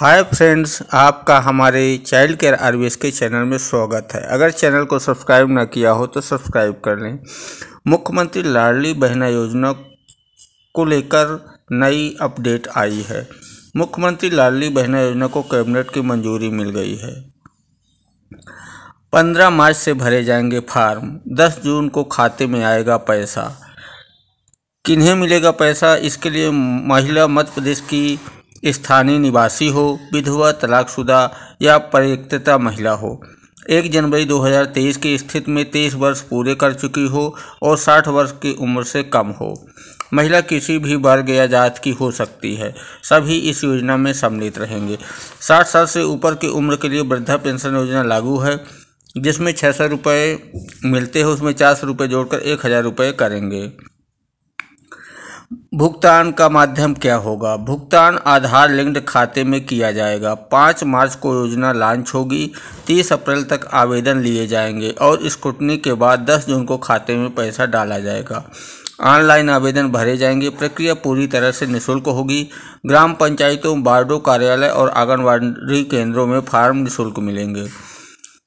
हाय friends आपका हमारे child care RVS के चैनल में स्वागत है अगर चैनल को सब्सक्राइब ना किया हो तो सब्सक्राइब कर लें मुख्यमंत्री लाडली बहना योजना को लेकर नई अपडेट आई है मुख्यमंत्री लाडली बहना योजना को कैबिनेट की मंजूरी मिल गई है पंद्रह मार्च से भरे जाएंगे फार्म दस जून को खाते में आएगा पैसा किन्हें मिलेगा पैसा इसके लिए महिला मध्य प्रदेश की स्थानीय निवासी हो विधवा तलाकशुदा या परिक्तता महिला हो एक जनवरी 2023 की स्थिति में तेईस वर्ष पूरे कर चुकी हो और 60 वर्ष की उम्र से कम हो महिला किसी भी वर्ग या जात की हो सकती है सभी इस योजना में सम्मिलित रहेंगे 60 साल से ऊपर की उम्र के लिए वृद्धा पेंशन योजना लागू है जिसमें छः सौ रुपये मिलते हैं उसमें चार सौ रुपये जोड़कर एक हज़ार रुपये करेंगे भुगतान का माध्यम क्या होगा भुगतान आधार लिंक्ड खाते में किया जाएगा पाँच मार्च को योजना लॉन्च होगी तीस अप्रैल तक आवेदन लिए जाएंगे और स्क्रूटनी के बाद दस जून को खाते में पैसा डाला जाएगा ऑनलाइन आवेदन भरे जाएंगे प्रक्रिया पूरी तरह से निशुल्क होगी ग्राम पंचायतों वार्डों कार्यालय और आंगनबाड़ी केंद्रों में फार्म निःशुल्क मिलेंगे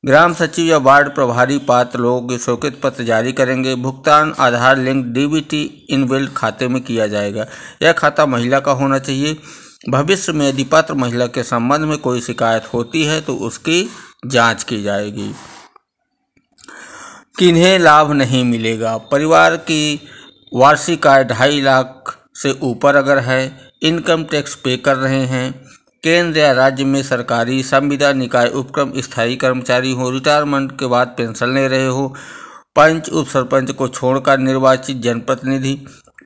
ग्राम सचिव या वार्ड प्रभारी पात्र लोगों के शोकित पत्र जारी करेंगे भुगतान आधार लिंक डीबीटी इनबिल्ड खाते में किया जाएगा यह खाता महिला का होना चाहिए भविष्य में यदि पात्र महिला के संबंध में कोई शिकायत होती है तो उसकी जांच की जाएगी किन्हें लाभ नहीं मिलेगा परिवार की वार्षिक आय ढाई लाख से ऊपर अगर है इनकम टैक्स पे कर रहे हैं केंद्र या राज्य में सरकारी संविदा निकाय उपक्रम स्थायी कर्मचारी हो रिटायरमेंट के बाद पेंशन ले रहे हो पंच उप सरपंच को छोड़कर निर्वाचित जनप्रतिनिधि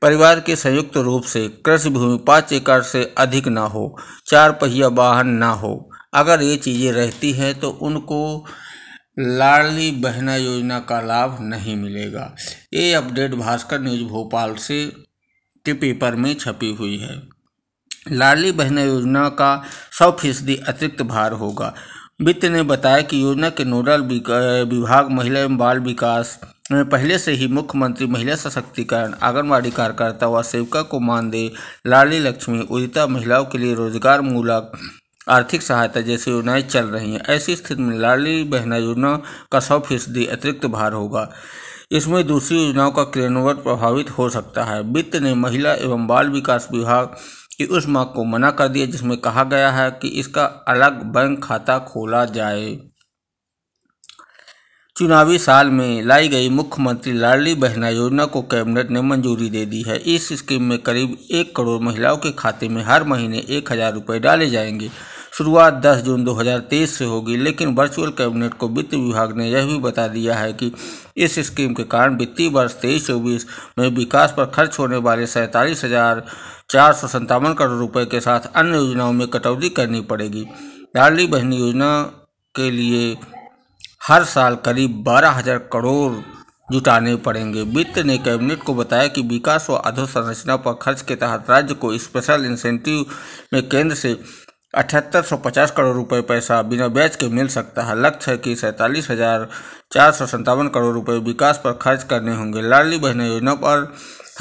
परिवार के संयुक्त रूप से कृषि भूमि पाँच एकड़ से अधिक ना हो चार पहिया वाहन ना हो अगर ये चीज़ें रहती हैं तो उनको लाडली बहना योजना का लाभ नहीं मिलेगा ये अपडेट भास्कर न्यूज भोपाल से के पेपर में छपी हुई है लाडली बहना योजना का सौ फीसदी अतिरिक्त भार होगा वित्त ने बताया कि योजना के नोडल विभाग महिला एवं बाल विकास में पहले से ही मुख्यमंत्री महिला सशक्तिकरण आंगनबाड़ी कार्यकर्ता व सेविका को मानदेय लाडली लक्ष्मी उदिता महिलाओं के लिए रोजगार मूलक आर्थिक सहायता जैसी योजनाएं चल रही हैं ऐसी स्थिति में लाडली बहना योजना का सौ फीसदी अतिरिक्त भार होगा इसमें दूसरी योजनाओं का क्रियान्वयन प्रभावित हो सकता है वित्त ने महिला एवं बाल विकास विभाग कि उस मां को मना कर दिया जिसमें कहा गया है कि इसका अलग बैंक खाता खोला जाए चुनावी साल में लाई गई मुख्यमंत्री लाडली बहना योजना को कैबिनेट ने मंजूरी दे दी है इस स्कीम में करीब एक करोड़ महिलाओं के खाते में हर महीने एक हज़ार रुपये डाले जाएंगे शुरुआत 10 जून 2023 से होगी लेकिन वर्चुअल कैबिनेट को वित्त विभाग ने यह भी बता दिया है कि इस स्कीम के कारण वित्तीय वर्ष तेईस चौबीस में विकास पर खर्च होने वाले सैंतालीस हज़ार चार सौ संतावन करोड़ रुपए के साथ अन्य योजनाओं में कटौती करनी पड़ेगी लाडली बहन योजना के लिए हर साल करीब बारह हजार करोड़ जुटाने पड़ेंगे वित्त ने कैबिनेट को बताया कि विकास व अधोसंरचना पर खर्च के तहत राज्य को स्पेशल इंसेंटिव में केंद्र से अठहत्तर सौ पचास करोड़ रुपए पैसा बिना ब्याज के मिल सकता है लक्ष्य है कि सैंतालीस हजार चार सौ संतावन करोड़ रुपए विकास पर खर्च करने होंगे लाडली बहना योजना पर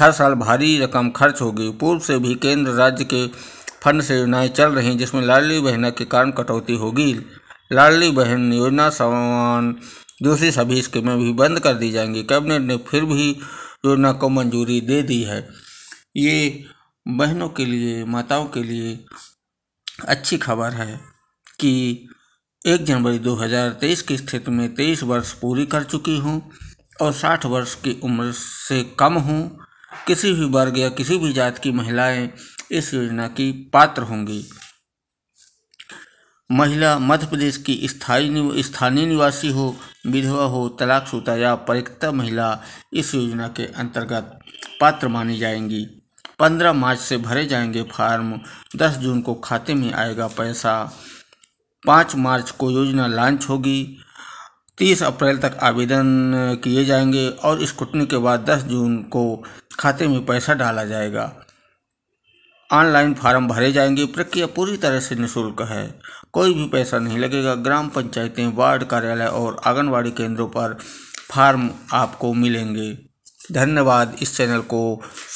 हर साल भारी रकम खर्च होगी पूर्व से भी केंद्र राज्य के फंड से योजनाएँ चल रही जिसमें लाडली बहना के कारण कटौती होगी लाडली बहन योजना समान दूसरी सभी स्कीमें भी बंद कर दी जाएंगी कैबिनेट ने फिर भी योजना को मंजूरी दे दी है ये बहनों के लिए माताओं के लिए अच्छी खबर है कि एक जनवरी 2023 की स्थिति में तेईस वर्ष पूरी कर चुकी हूँ और साठ वर्ष की उम्र से कम हूँ किसी भी वर्ग या किसी भी जात की महिलाएं इस योजना की पात्र होंगी महिला मध्य प्रदेश की स्थायी निव, स्थानीय निवासी हो विधवा हो तलाकशुदा या परिक्ता महिला इस योजना के अंतर्गत पात्र मानी जाएंगी 15 मार्च से भरे जाएंगे फार्म 10 जून को खाते में आएगा पैसा 5 मार्च को योजना लॉन्च होगी 30 अप्रैल तक आवेदन किए जाएंगे और स्कूटनी के बाद 10 जून को खाते में पैसा डाला जाएगा ऑनलाइन फार्म भरे जाएंगे प्रक्रिया पूरी तरह से निशुल्क है कोई भी पैसा नहीं लगेगा ग्राम पंचायतें वार्ड कार्यालय और आंगनबाड़ी केंद्रों पर फार्म आपको मिलेंगे धन्यवाद इस चैनल को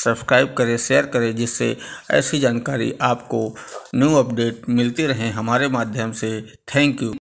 सब्सक्राइब करें शेयर करें जिससे ऐसी जानकारी आपको न्यू अपडेट मिलती रहे हमारे माध्यम से थैंक यू